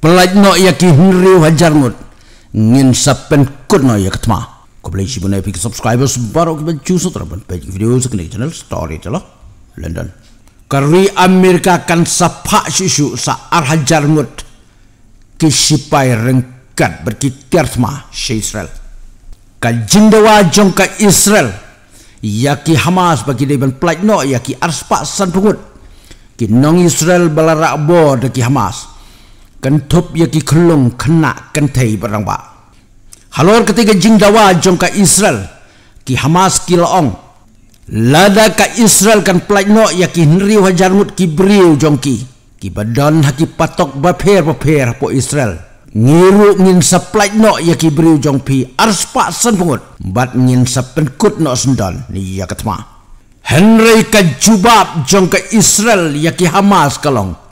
pelajno ya ki hiru hajar ngut ngin sapen kutno ya ketma ko beli sibun epic subscribers baru ki bencu sutra ban page video sekne channel story telo london kari amerika kan sapa sisu sa ar hajar ngut ki sipai rengkat berkitar sma si israel ka jindawa jongka israel ya ki hamas bagi deban pelajno ya ki arspa san pungut ki nong israel balara bo de ki hamas กันทบยากิคลงขณะกันไทยบรังบาฮัลโหลกติกจิงดาวาจงกับอิสราเอลกิฮามาสกิลอองลาดากับอิสราเอลกันปลายโนยากิฮนริวฮจารมุดกิบริวจงกิกิบดอนฮักิปัตกบะเพร์บะเพร์ฮะปออิสราเอลงิรุงินสปลายโนยากิบริวจงพีอารสปะสันพงุดบัดงินสเป็นกุดโนสันดอนนี่ยากัตมาฮันริกันจูบับจงกับอิสราเอลยากิฮามาสกลอง